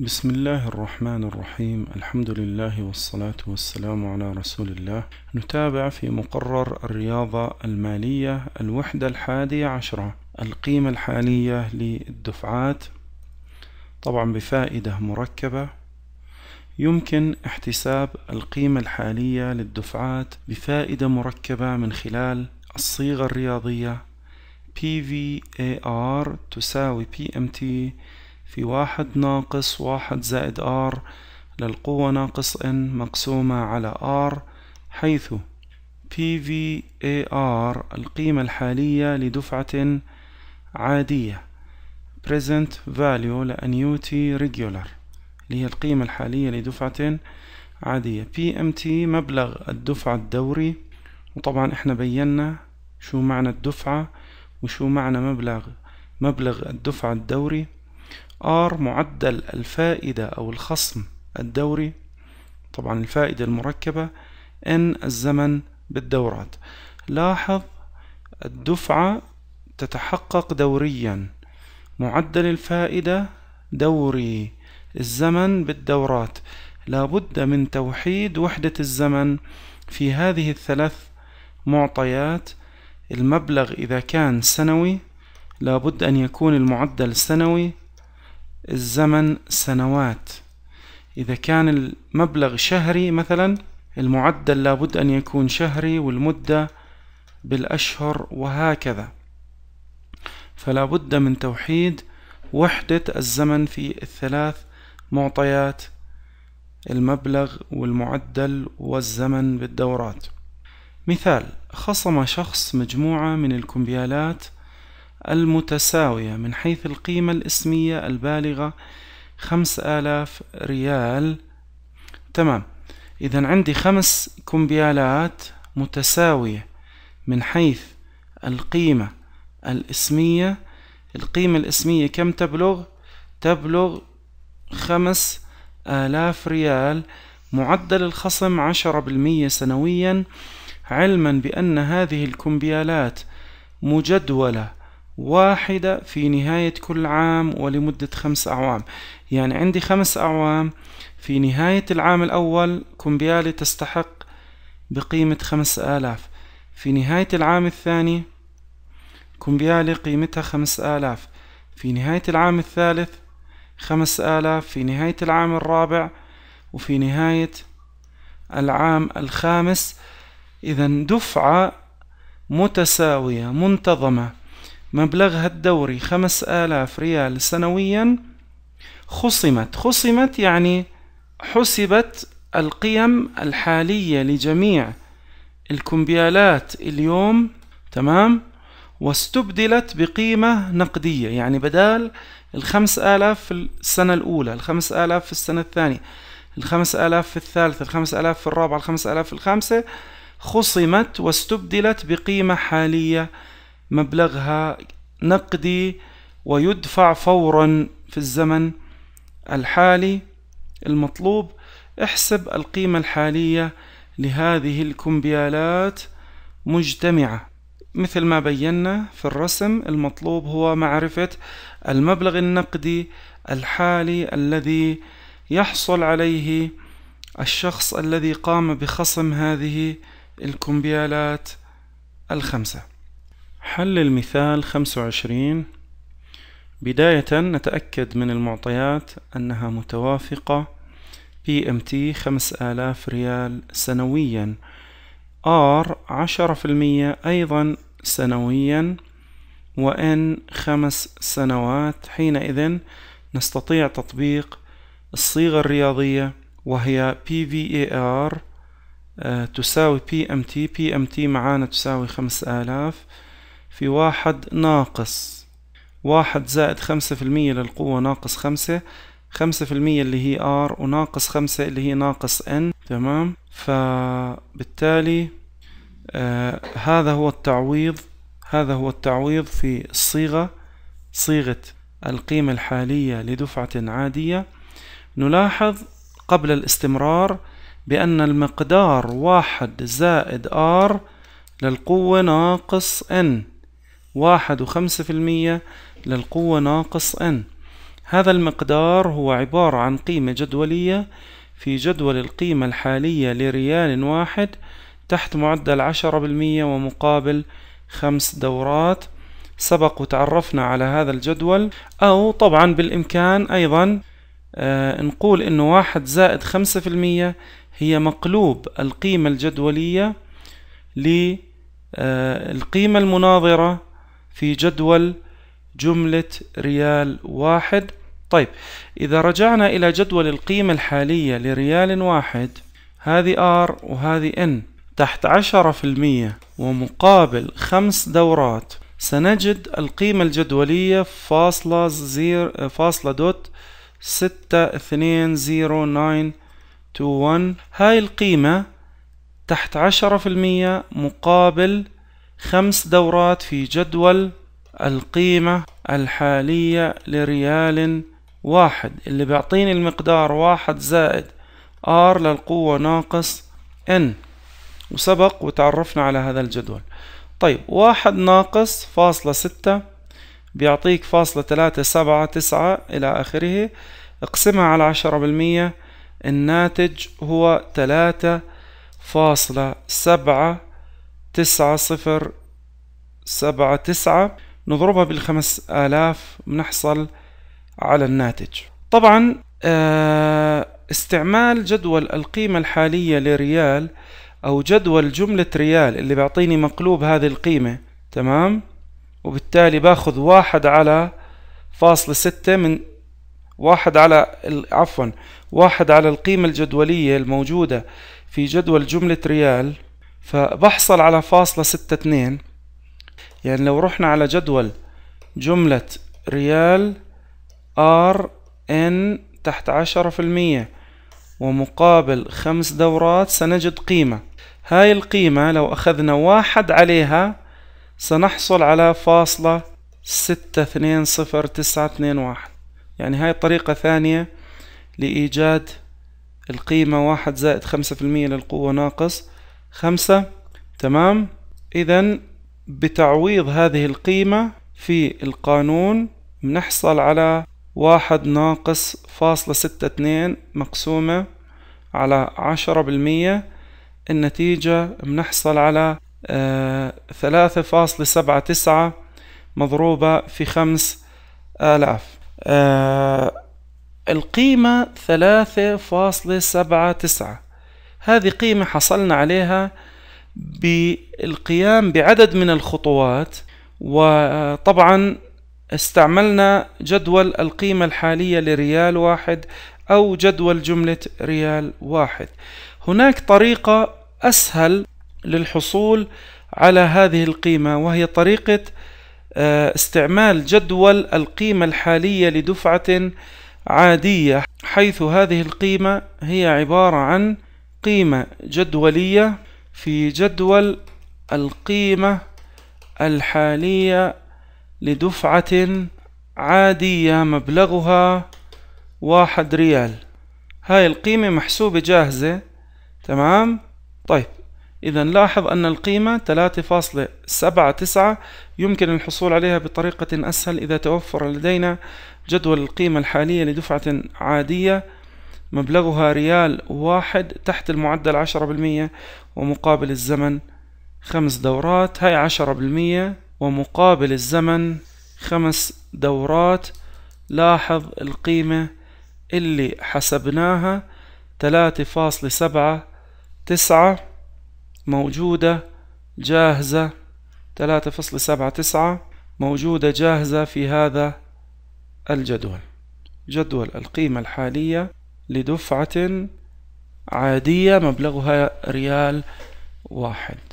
بسم الله الرحمن الرحيم الحمد لله والصلاة والسلام على رسول الله نتابع في مقرر الرياضة المالية الوحدة الحادية عشرة القيمة الحالية للدفعات طبعا بفائدة مركبة يمكن احتساب القيمة الحالية للدفعات بفائدة مركبة من خلال الصيغة الرياضية PVAR تساوي PMT في واحد ناقص واحد زائد ار للقوة ناقص n مقسومة على r حيث PVAR القيمة الحالية لدفعة عادية present value لأنيوتي regular اللي هي القيمة الحالية لدفعة عادية PMT مبلغ الدفعة الدوري وطبعا احنا بينا شو معنى الدفعة وشو معنى مبلغ مبلغ الدفعة الدوري R معدل الفائدة أو الخصم الدوري طبعا الفائدة المركبة N الزمن بالدورات لاحظ الدفعة تتحقق دوريا معدل الفائدة دوري الزمن بالدورات لابد من توحيد وحدة الزمن في هذه الثلاث معطيات المبلغ إذا كان سنوي لابد أن يكون المعدل سنوي الزمن سنوات إذا كان المبلغ شهري مثلا المعدل لابد أن يكون شهري والمدة بالأشهر وهكذا فلا بد من توحيد وحدة الزمن في الثلاث معطيات المبلغ والمعدل والزمن بالدورات مثال خصم شخص مجموعة من الكمبيالات المتساوية من حيث القيمة الاسمية البالغة خمس آلاف ريال تمام إذا عندي خمس كمبيالات متساوية من حيث القيمة الاسمية القيمة الاسمية كم تبلغ؟ تبلغ خمس آلاف ريال معدل الخصم عشرة بالمية سنويا علما بأن هذه الكمبيالات مجدولة واحدة في نهاية كل عام ولمدة خمس أعوام يعني عندي خمس أعوام في نهاية العام الأول كومبيالي تستحق بقيمة خمس آلاف في نهاية العام الثاني كومبيالي قيمتها خمس آلاف في نهاية العام الثالث خمس آلاف في نهاية العام الرابع وفي نهاية العام الخامس إذا دفعة متساوية منتظمة مبلغها الدوري خمس آلاف ريال سنويا خصمت خصمت يعني حسبت القيم الحالية لجميع الكمبيالات اليوم تمام واستبدلت بقيمة نقدية يعني بدال الخمس آلاف في السنة الأولى الخمس آلاف في السنة الثانية الخمس آلاف في الثالثة الخمس آلاف في الرابعة الخمس آلاف في الخامسة خصمت واستبدلت بقيمة حالية مبلغها نقدي ويدفع فورا في الزمن الحالي المطلوب احسب القيمة الحالية لهذه الكمبيالات مجتمعة مثل ما بينا في الرسم المطلوب هو معرفة المبلغ النقدي الحالي الذي يحصل عليه الشخص الذي قام بخصم هذه الكمبيالات الخمسة حل المثال 25 بداية نتأكد من المعطيات أنها متوافقة بي ام تي 5000 ريال سنويا R 10% أيضا سنويا وإن خمس سنوات حينئذ نستطيع تطبيق الصيغة الرياضية وهي PVAR آه، تساوي PMT PMT معانا تساوي 5000 في واحد ناقص واحد زائد خمسة في المية للقوة ناقص خمسة خمسة في المية اللي هي R وناقص خمسة اللي هي ناقص N تمام فبالتالي آه هذا هو التعويض هذا هو التعويض في الصيغة صيغة القيمة الحالية لدفعة عادية نلاحظ قبل الاستمرار بأن المقدار واحد زائد R للقوة ناقص N واحد وخمسة في المية للقوة ناقص n هذا المقدار هو عبارة عن قيمة جدولية في جدول القيمة الحالية لريال واحد تحت معدل عشرة بالمية ومقابل خمس دورات سبق وتعرفنا على هذا الجدول أو طبعا بالإمكان أيضا آه نقول إنه واحد زائد خمسة في المية هي مقلوب القيمة الجدولية للقيمة المناظرة في جدول جملة ريال واحد طيب إذا رجعنا إلى جدول القيمة الحالية لريال واحد هذه R وهذه N تحت عشرة في المية ومقابل خمس دورات سنجد القيمة الجدولية فاصلة زير فاصلة دوت ستة اثنين زيرو ناين تو ون هاي القيمة تحت عشرة في المية مقابل خمس دورات في جدول القيمة الحالية لريال واحد اللي بيعطيني المقدار واحد زائد R للقوة ناقص N وسبق وتعرفنا على هذا الجدول طيب واحد ناقص فاصلة ستة بيعطيك فاصلة تلاتة سبعة تسعة إلى آخره اقسمها على عشرة بالمية الناتج هو تلاتة فاصلة سبعة تسعة صفر سبعة تسعة نضربها بالخمس آلاف بنحصل على الناتج طبعا آه، استعمال جدول القيمة الحالية لريال أو جدول جملة ريال اللي بيعطيني مقلوب هذه القيمة تمام وبالتالي باخذ واحد على فاصلة ستة من واحد على عفوا واحد على القيمة الجدولية الموجودة في جدول جملة ريال فبحصل على فاصلة ستة اتنين يعني لو رحنا على جدول جملة ريال ار ان تحت عشرة في المية ومقابل خمس دورات سنجد قيمة هاي القيمة لو أخذنا واحد عليها سنحصل على فاصلة ستة اثنين صفر تسعة اثنين واحد يعني هاي طريقة ثانية لإيجاد القيمة واحد زائد خمسة في المية للقوة ناقص خمسة تمام إذا بتعويض هذه القيمة في القانون بنحصل على واحد ناقص فاصلة ستة اتنين مقسومة على عشرة بالمية النتيجة بنحصل على آه، ثلاثة فاصلة سبعة تسعة مضروبة في خمس آلاف آه، القيمة ثلاثة فاصلة سبعة تسعة هذه قيمة حصلنا عليها بالقيام بعدد من الخطوات وطبعا استعملنا جدول القيمة الحالية لريال واحد أو جدول جملة ريال واحد هناك طريقة أسهل للحصول على هذه القيمة وهي طريقة آه، استعمال جدول القيمة الحالية لدفعة عادية حيث هذه القيمة هي عبارة عن قيمة جدولية في جدول القيمة الحالية لدفعة عادية مبلغها واحد ريال هاي القيمة محسوبة جاهزة تمام طيب إذا لاحظ أن القيمة 3.79 يمكن الحصول عليها بطريقة أسهل إذا توفر لدينا جدول القيمة الحالية لدفعة عادية مبلغها ريال واحد تحت المعدل عشرة بالمية ومقابل الزمن خمس دورات هاي عشرة بالمية ومقابل الزمن خمس دورات لاحظ القيمة اللي حسبناها تلاتة فاصلة سبعة تسعة موجودة جاهزة تلاتة فاصلة سبعة تسعة موجودة جاهزة في هذا الجدول جدول القيمة الحالية لدفعة عادية مبلغها ريال واحد